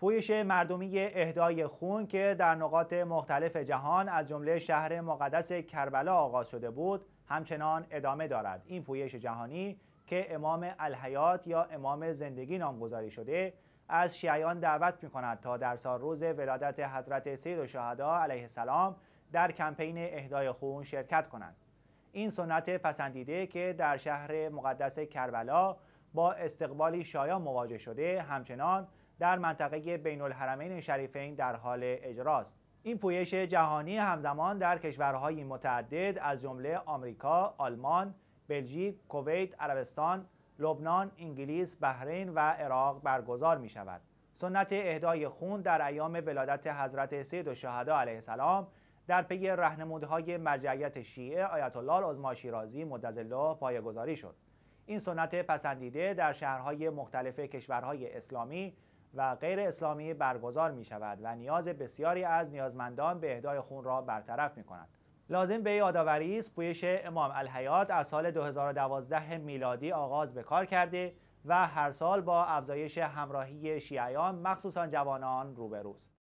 پویش مردمی اهدای خون که در نقاط مختلف جهان از جمله شهر مقدس کربلا آغاز شده بود همچنان ادامه دارد این پویش جهانی که امام الحیات یا امام زندگی نامگذاری شده از شیعیان دعوت می کند تا در سال روز ولادت حضرت سید و علیه السلام در کمپین اهدای خون شرکت کنند این سنت پسندیده که در شهر مقدس کربلا با استقبالی شایان مواجه شده همچنان در منطقه بین الحرمین شریفین در حال اجراست. این پویش جهانی همزمان در کشورهای متعدد از جمله آمریکا، آلمان، بلژیک، کویت، عربستان، لبنان، انگلیس، بحرین و عراق برگزار می شود. سنت اهدای خون در ایام ولادت حضرت سید و شهده علیه السلام در پی رهنمودهای مرجعیت شیعه آیت الله از شیرازی مدزله پایگذاری شد. این سنت پسندیده در شهرهای مختلف کشورهای اسلامی و غیر اسلامی برگزار می شود و نیاز بسیاری از نیازمندان به اهدای خون را برطرف می کند. لازم به یادآوری است پویش امام الحیات از سال 2012 میلادی آغاز به کار کرده و هر سال با افزایش همراهی شیعیان مخصوصا جوانان روبروست.